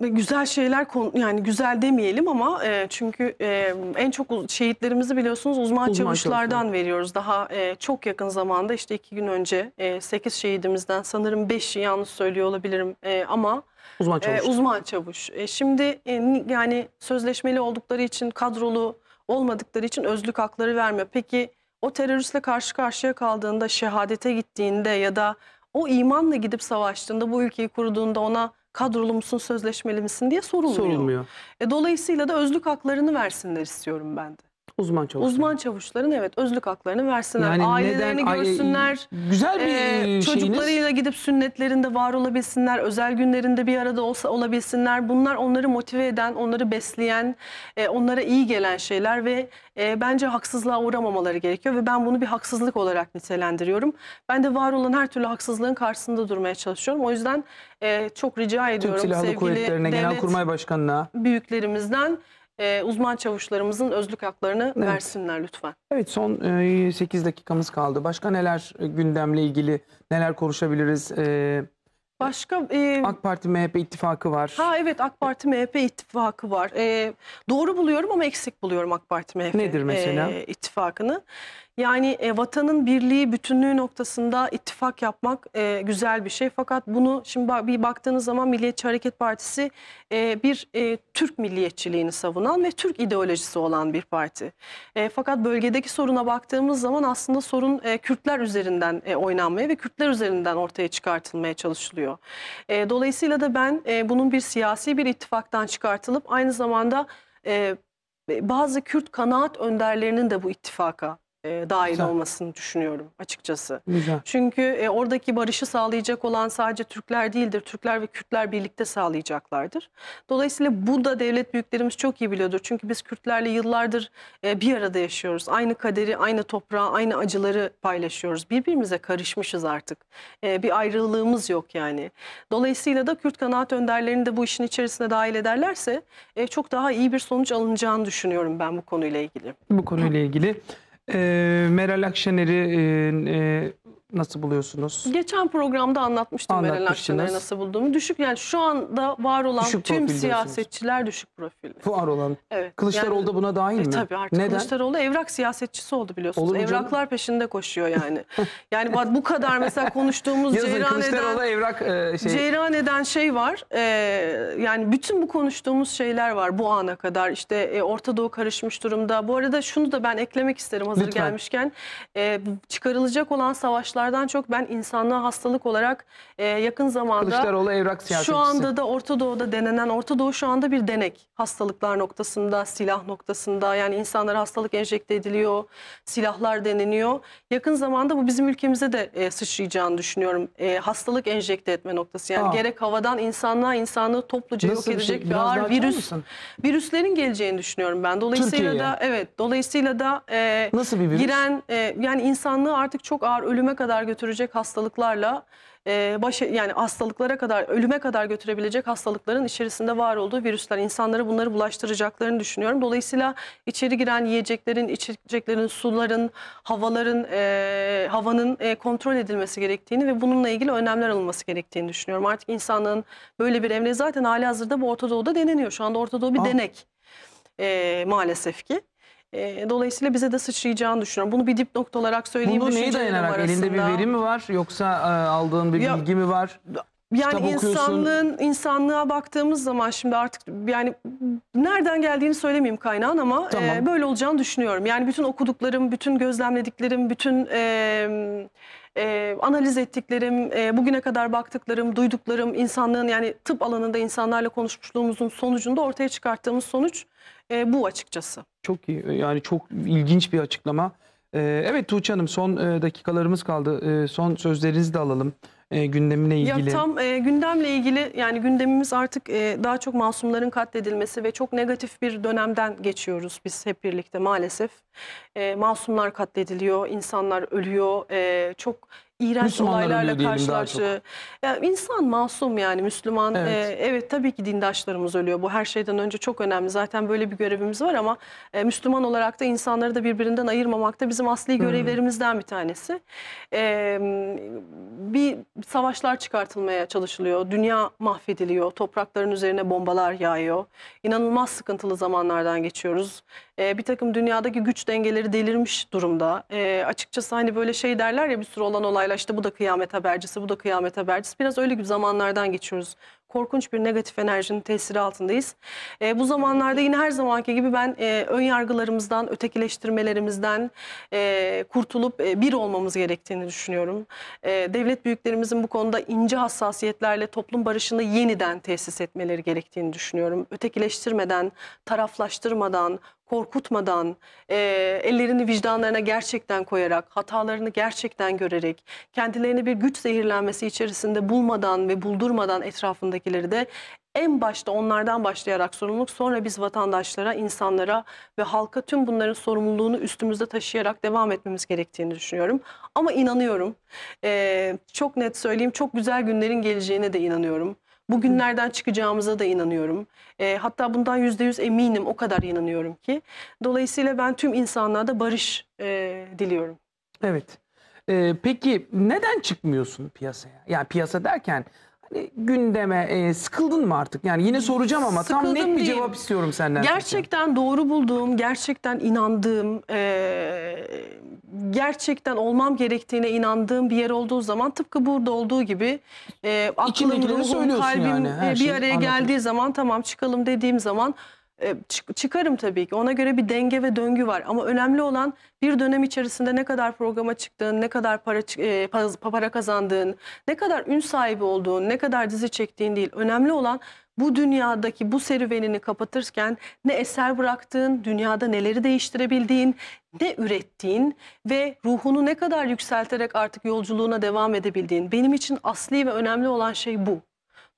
Güzel şeyler yani güzel demeyelim ama e, çünkü e, en çok şehitlerimizi biliyorsunuz uzman, uzman çavuşlardan çalışma. veriyoruz. Daha e, çok yakın zamanda işte iki gün önce e, 8 şehidimizden sanırım 5'i yanlış söylüyor olabilirim e, ama... Uzman e, çavuş. E, uzman çavuş. E, şimdi e, yani sözleşmeli oldukları için kadrolu olmadıkları için özlük hakları vermiyor. Peki o teröristle karşı karşıya kaldığında şehadete gittiğinde ya da o imanla gidip savaştığında bu ülkeyi kurduğunda ona kadrolu musun, sözleşmeli misin diye sorulmuyor. Sorulmuyor. E, dolayısıyla da özlük haklarını versinler istiyorum ben de. Uzman çavuşların. Uzman çavuşların evet özlük haklarını versinler. Yani Ailelerini neden, görsünler. Ay, güzel bir ee, e, Çocuklarıyla gidip sünnetlerinde var olabilsinler. Özel günlerinde bir arada olsa olabilsinler. Bunlar onları motive eden, onları besleyen, e, onlara iyi gelen şeyler ve e, bence haksızlığa uğramamaları gerekiyor. Ve ben bunu bir haksızlık olarak nitelendiriyorum. Ben de var olan her türlü haksızlığın karşısında durmaya çalışıyorum. O yüzden e, çok rica ediyorum Türk Silahlı sevgili Kuvvetleri'ne, kurmay Başkanı'na büyüklerimizden e, uzman çavuşlarımızın özlük haklarını evet. versinler lütfen. Evet son e, 8 dakikamız kaldı. Başka neler e, gündemle ilgili neler konuşabiliriz? E, Başka e, AK Parti MHP ittifakı var. Ha evet AK Parti MHP ittifakı var. E, doğru buluyorum ama eksik buluyorum AK Parti MHP Nedir mesela? E, ittifakını. Yani e, vatanın birliği, bütünlüğü noktasında ittifak yapmak e, güzel bir şey. Fakat bunu şimdi ba bir baktığınız zaman Milliyetçi Hareket Partisi e, bir e, Türk milliyetçiliğini savunan ve Türk ideolojisi olan bir parti. E, fakat bölgedeki soruna baktığımız zaman aslında sorun e, Kürtler üzerinden e, oynanmaya ve Kürtler üzerinden ortaya çıkartılmaya çalışılıyor. E, dolayısıyla da ben e, bunun bir siyasi bir ittifaktan çıkartılıp aynı zamanda e, bazı Kürt kanaat önderlerinin de bu ittifaka e, dahil Güzel. olmasını düşünüyorum açıkçası. Güzel. Çünkü e, oradaki barışı sağlayacak olan sadece Türkler değildir. Türkler ve Kürtler birlikte sağlayacaklardır. Dolayısıyla bu da devlet büyüklerimiz çok iyi biliyordur. Çünkü biz Kürtlerle yıllardır e, bir arada yaşıyoruz. Aynı kaderi, aynı toprağı, aynı acıları paylaşıyoruz. Birbirimize karışmışız artık. E, bir ayrılığımız yok yani. Dolayısıyla da Kürt kanaat önderlerini de bu işin içerisine dahil ederlerse e, çok daha iyi bir sonuç alınacağını düşünüyorum ben bu konuyla ilgili. Bu konuyla ilgili. E, Meral Akşener'i e, nasıl buluyorsunuz? Geçen programda anlatmıştım Meral Akşener'i nasıl bulduğumu. Düşük yani şu anda var olan düşük tüm siyasetçiler düşük profilli. Var olan. Evet. Kılıçdaroğlu yani, buna dahil e, mi? Tabii artık Neden? Kılıçdaroğlu evrak siyasetçisi oldu biliyorsunuz. Olur Evraklar canım? peşinde koşuyor yani. yani bu kadar mesela konuştuğumuz ceyran eden, evrak, e, şey... ceyran eden şey var. E, yani bütün bu konuştuğumuz şeyler var bu ana kadar. İşte e, Orta Doğu karışmış durumda. Bu arada şunu da ben eklemek isterim hazır Lütfen. gelmişken. E, çıkarılacak olan savaşlar araçlardan çok ben insanlığa hastalık olarak e, yakın zamanda Kılıçdaroğlu evrak siyasetçisi. Şu anda da Orta Doğu'da denenen Orta Doğu şu anda bir denek hastalıklar noktasında, silah noktasında yani insanlara hastalık enjekte ediliyor, silahlar deneniyor. Yakın zamanda bu bizim ülkemize de e, sıçrayacağını düşünüyorum. E, hastalık enjekte etme noktası yani Aa. gerek havadan insanlığa insanlığı topluca Nasıl yok edecek bir, şey? bir ağır virüs virüslerin geleceğini düşünüyorum ben. Dolayısıyla Türkiye'ye. da evet dolayısıyla da e, Nasıl bir virüs? giren e, yani insanlığı artık çok ağır ölüme kadar kadar götürecek hastalıklarla e, baş, yani hastalıklara kadar ölüme kadar götürebilecek hastalıkların içerisinde var olduğu virüsler insanlara bunları bulaştıracaklarını düşünüyorum. Dolayısıyla içeri giren yiyeceklerin, içeceklerin, suların, havaların, e, havanın e, kontrol edilmesi gerektiğini ve bununla ilgili önlemler alınması gerektiğini düşünüyorum. Artık insanın böyle bir emri zaten hali hazırda bu Orta Doğu'da deneniyor. Şu anda Orta Doğu bir Aa. denek e, maalesef ki. E, dolayısıyla bize de sıçrayacağını düşünüyorum. Bunu bir dipnot olarak söyleyeyim. Bunu neye dayanarak? Arasında. Elinde bir veri mi var yoksa e, aldığın bir ya, bilgi mi var? Yani insanlığın insanlığa baktığımız zaman şimdi artık yani nereden geldiğini söylemeyeyim kaynağın ama tamam. e, böyle olacağını düşünüyorum. Yani bütün okuduklarım, bütün gözlemlediklerim, bütün e, e, analiz ettiklerim, e, bugüne kadar baktıklarım, duyduklarım, insanlığın yani tıp alanında insanlarla konuşmuşluğumuzun sonucunda ortaya çıkarttığımız sonuç e, bu açıkçası. Çok iyi e, yani çok ilginç bir açıklama. E, evet Tuğçe Hanım son e, dakikalarımız kaldı. E, son sözlerinizi de alalım e, gündemle ilgili? Ya tam e, gündemle ilgili yani gündemimiz artık e, daha çok masumların katledilmesi ve çok negatif bir dönemden geçiyoruz biz hep birlikte maalesef. E, masumlar katlediliyor, insanlar ölüyor, e, çok iğrenç olaylarla karşılaştı. Yani insan masum yani Müslüman. Evet. E, evet tabii ki dindaşlarımız ölüyor. Bu her şeyden önce çok önemli. Zaten böyle bir görevimiz var ama e, Müslüman olarak da insanları da birbirinden ayırmamak da bizim asli hmm. görevlerimizden bir tanesi. E, bir savaşlar çıkartılmaya çalışılıyor. Dünya mahvediliyor. Toprakların üzerine bombalar yağıyor. İnanılmaz sıkıntılı zamanlardan geçiyoruz. E, bir takım dünyadaki güç dengeleri delirmiş durumda. E, açıkçası hani böyle şey derler ya bir sürü olan olay paylaştı. Bu da kıyamet habercisi, bu da kıyamet habercisi. Biraz öyle bir zamanlardan geçiyoruz korkunç bir negatif enerjinin tesiri altındayız. E, bu zamanlarda yine her zamanki gibi ben e, ön yargılarımızdan, ötekileştirmelerimizden e, kurtulup e, bir olmamız gerektiğini düşünüyorum. E, devlet büyüklerimizin bu konuda ince hassasiyetlerle toplum barışını yeniden tesis etmeleri gerektiğini düşünüyorum. Ötekileştirmeden, taraflaştırmadan, korkutmadan, e, ellerini vicdanlarına gerçekten koyarak, hatalarını gerçekten görerek, kendilerini bir güç zehirlenmesi içerisinde bulmadan ve buldurmadan etrafında altındakileri de en başta onlardan başlayarak sorumluluk sonra biz vatandaşlara, insanlara ve halka tüm bunların sorumluluğunu üstümüzde taşıyarak devam etmemiz gerektiğini düşünüyorum. Ama inanıyorum, çok net söyleyeyim çok güzel günlerin geleceğine de inanıyorum. Bu günlerden çıkacağımıza da inanıyorum. E, hatta bundan yüzde yüz eminim o kadar inanıyorum ki. Dolayısıyla ben tüm da barış e, diliyorum. Evet. Ee, peki neden çıkmıyorsun piyasaya? Yani piyasa derken Hani gündeme e, sıkıldın mı artık? Yani yine soracağım ama Sıkıldım tam net bir değil. cevap istiyorum senden. Gerçekten doğru bulduğum, gerçekten inandığım, e, gerçekten olmam gerektiğine inandığım bir yer olduğu zaman tıpkı burada olduğu gibi e, aklım, İçindekileri ruhum, kalbim yani, e, bir şeyi araya anlatıyorsun. geldiği zaman tamam çıkalım dediğim zaman çıkarım tabii ki. Ona göre bir denge ve döngü var. Ama önemli olan bir dönem içerisinde ne kadar programa çıktığın, ne kadar para para kazandığın, ne kadar ün sahibi olduğun, ne kadar dizi çektiğin değil. Önemli olan bu dünyadaki bu serüvenini kapatırken ne eser bıraktığın, dünyada neleri değiştirebildiğin, ne ürettiğin ve ruhunu ne kadar yükselterek artık yolculuğuna devam edebildiğin. Benim için asli ve önemli olan şey bu.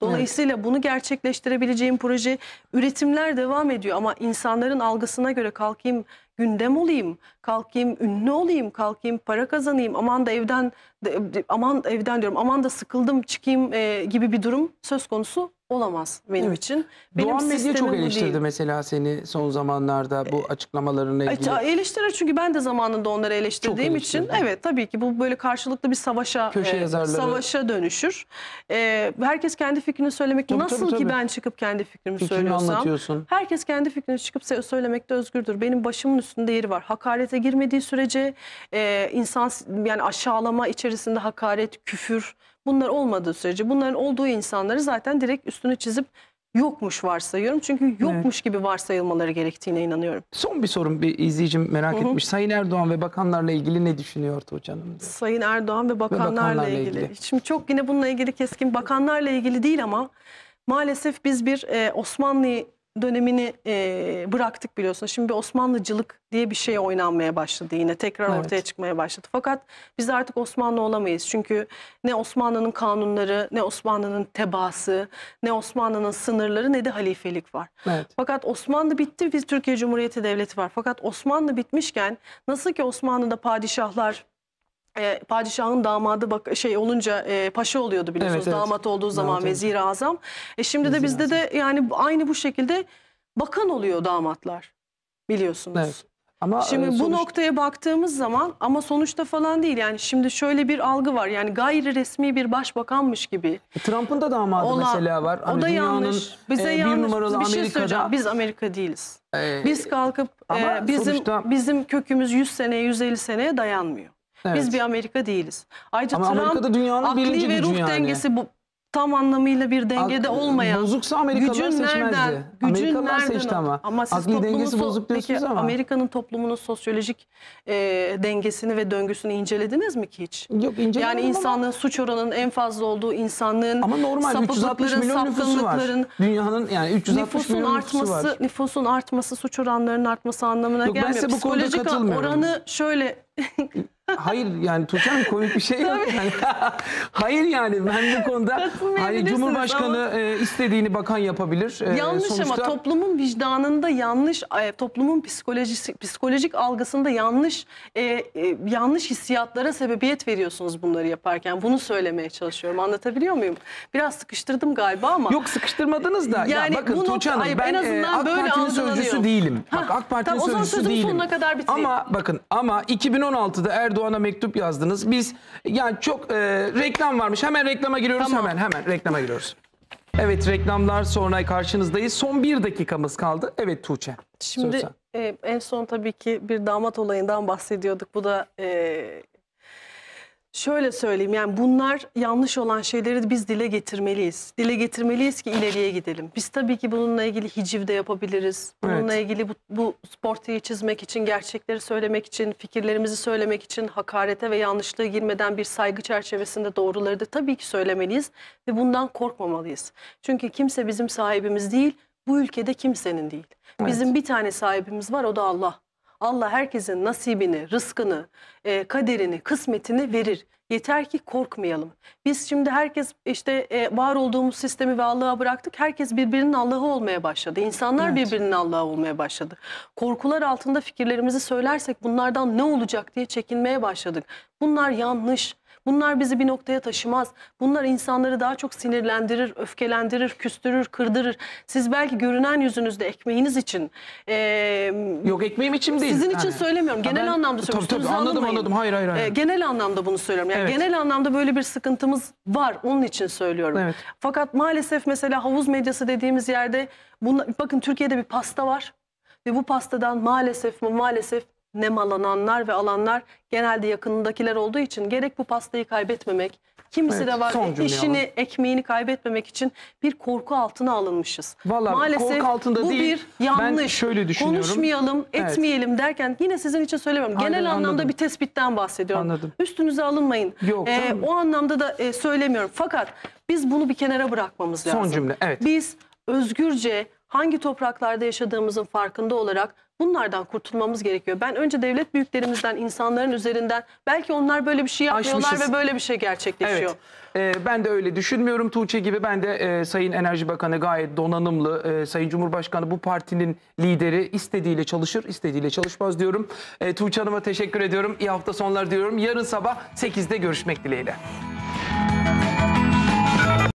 Dolayısıyla evet. bunu gerçekleştirebileceğim proje üretimler devam ediyor ama insanların algısına göre kalkayım gündem olayım, kalkayım ünlü olayım, kalkayım para kazanayım, aman da evden aman evden diyorum aman da sıkıldım çıkayım e, gibi bir durum söz konusu olamaz benim evet. için. Benim Doğan Medya çok eleştirdi değil. mesela seni son zamanlarda bu e, açıklamalarına e, ilgili. E, eleştirir çünkü ben de zamanında onları eleştirdiğim için evet tabii ki bu böyle karşılıklı bir savaşa e, Köşe e, yazarları. savaşa dönüşür. E, herkes kendi fikrini söylemek tabii, nasıl tabii, tabii. ki ben çıkıp kendi fikrimi Fikrini söylüyorsam anlatıyorsun. herkes kendi fikrini çıkıp söylemekte özgürdür. Benim başımın üstünde yeri var. Hakarete girmediği sürece e, insan yani aşağılama içerisinde hakaret, küfür Bunlar olmadığı sürece bunların olduğu insanları zaten direkt üstüne çizip yokmuş varsayıyorum. Çünkü yokmuş evet. gibi varsayılmaları gerektiğine inanıyorum. Son bir sorum bir izleyicim merak Hı-hı. etmiş. Sayın Erdoğan ve bakanlarla ilgili ne düşünüyor Tuğçe Hanım? Sayın Erdoğan ve bakanlarla, ve bakanlarla ilgili. Şimdi çok yine bununla ilgili keskin bakanlarla ilgili değil ama maalesef biz bir e, Osmanlı dönemini e, bıraktık biliyorsunuz. Şimdi bir Osmanlıcılık diye bir şey oynanmaya başladı yine. Tekrar evet. ortaya çıkmaya başladı. Fakat biz artık Osmanlı olamayız. Çünkü ne Osmanlı'nın kanunları, ne Osmanlı'nın tebası ne Osmanlı'nın sınırları ne de halifelik var. Evet. Fakat Osmanlı bitti, biz Türkiye Cumhuriyeti Devleti var. Fakat Osmanlı bitmişken nasıl ki Osmanlı'da padişahlar e, padişahın damadı bak şey olunca e, paşa oluyordu biliyorsunuz evet, evet. damat olduğu zaman damat, vezir azam. E şimdi vezir de bizde azam. de yani aynı bu şekilde bakan oluyor damatlar biliyorsunuz. Evet. Ama e, şimdi sonuç... bu noktaya baktığımız zaman ama sonuçta falan değil yani şimdi şöyle bir algı var yani gayri resmi bir başbakanmış gibi. E, Trump'ın da damadı Ola, mesela var. Hani o da hani yanlış. Bize e, yanlış. Bir numaralı bir şey söyleyeceğim. Biz Amerika değiliz. Ee, biz kalkıp e, bizim sonuçta... bizim kökümüz 100 seneye 150 seneye dayanmıyor. Evet. Biz bir Amerika değiliz. Ayrıca Ama Trump Amerika'da dünyanın akli ve ruh yani. dengesi bu tam anlamıyla bir dengede Ak, olmaya. Bozuksa Amerikalılar gücün seçmezdi. Nereden, gücün Amerikalılar nereden seçti ama. ama siz Akli dengesi bozuk diyorsunuz peki, ama. Amerika'nın toplumunun sosyolojik e, dengesini ve döngüsünü incelediniz mi ki hiç? Yok incelemedim Yani insanlığın ama. suç oranının en fazla olduğu insanlığın ama normal 360 milyon nüfusu var. Dünyanın yani 360 milyon artması, var. Nüfusun artması suç oranlarının artması anlamına Yok, gelmiyor. Ben size bu konuda Psikolojik oranı şöyle Hayır yani Tuğçe'nin komik bir şey yok. Yani. Hayır yani ben bu konuda hani Cumhurbaşkanı ama... E, istediğini bakan yapabilir. E, yanlış sonuçta... ama toplumun vicdanında yanlış, e, toplumun psikolojisi, psikolojik algısında yanlış e, e, yanlış hissiyatlara sebebiyet veriyorsunuz bunları yaparken. Bunu söylemeye çalışıyorum. Anlatabiliyor muyum? Biraz sıkıştırdım galiba ama. Yok sıkıştırmadınız da. Yani ya, bakın bu Tuğçe Hanım ben e, AK Parti'nin sözcüsü değilim. Bak AK Parti'nin tamam, sözcüsü değilim. O zaman sözümü sonuna kadar bitireyim. Ama bakın ama 2016'da Erdoğan Erdoğan'a mektup yazdınız. Biz yani çok e, reklam varmış. Hemen reklama giriyoruz. Tamam. Hemen hemen reklama giriyoruz. Evet reklamlar sonra karşınızdayız. Son bir dakikamız kaldı. Evet Tuğçe. Şimdi e, en son tabii ki bir damat olayından bahsediyorduk. Bu da e, Şöyle söyleyeyim yani bunlar yanlış olan şeyleri biz dile getirmeliyiz. Dile getirmeliyiz ki ileriye gidelim. Biz tabii ki bununla ilgili hiciv de yapabiliriz. Bununla Evet. ilgili bu, bu sportayı çizmek için, gerçekleri söylemek için, fikirlerimizi söylemek için hakarete ve yanlışlığa girmeden bir saygı çerçevesinde doğruları da tabii ki söylemeliyiz. Ve bundan korkmamalıyız. Çünkü kimse bizim sahibimiz değil, bu ülkede kimsenin değil. Bizim bir tane sahibimiz var o da Allah. Allah herkesin nasibini, rızkını, e, kaderini, kısmetini verir. Yeter ki korkmayalım. Biz şimdi herkes işte e, var olduğumuz sistemi ve Allah'a bıraktık. Herkes birbirinin Allah'ı olmaya başladı. İnsanlar evet. birbirinin Allah'ı olmaya başladı. Korkular altında fikirlerimizi söylersek bunlardan ne olacak diye çekinmeye başladık. Bunlar yanlış. Bunlar bizi bir noktaya taşımaz. Bunlar insanları daha çok sinirlendirir, öfkelendirir, küstürür, kırdırır. Siz belki görünen yüzünüzde ekmeğiniz için... E, Yok ekmeğim için değil. Sizin için yani. söylemiyorum. Genel ben, anlamda söylüyorum. Tabii, tabii, anladım anladım. Hayır hayır. hayır. E, genel anlamda bunu söylüyorum. Yani evet. Genel anlamda böyle bir sıkıntımız var. Onun için söylüyorum. Evet. Fakat maalesef mesela havuz medyası dediğimiz yerde... Bunla, bakın Türkiye'de bir pasta var. Ve bu pastadan maalesef maalesef nemalananlar ve alanlar genelde yakınındakiler olduğu için gerek bu pastayı kaybetmemek, kimisi Evet, de var son işini, alalım. ekmeğini kaybetmemek için bir korku altına alınmışız. Vallahi Maalesef korku altında bu değil. bir yanlış. Ben şöyle düşünüyorum. Konuşmayalım, Evet. etmeyelim derken yine sizin için söylemiyorum. Aynen, Genel anlamda anladım. bir tespitten bahsediyorum. Anladım. Üstünüze alınmayın. Yok, tamam. Ee, o anlamda da e, söylemiyorum. Fakat biz bunu bir kenara bırakmamız lazım. Son cümle, evet. Biz özgürce hangi topraklarda yaşadığımızın farkında olarak bunlardan kurtulmamız gerekiyor. Ben önce devlet büyüklerimizden, insanların üzerinden belki onlar böyle bir şey yapmıyorlar Aşmışız. ve böyle bir şey gerçekleşiyor. Evet. Ee, ben de öyle düşünmüyorum Tuğçe gibi. Ben de e, Sayın Enerji Bakanı gayet donanımlı. E, Sayın Cumhurbaşkanı bu partinin lideri istediğiyle çalışır, istediğiyle çalışmaz diyorum. E, Tuğçe Hanım'a teşekkür ediyorum. İyi hafta sonlar diyorum. Yarın sabah 8'de görüşmek dileğiyle.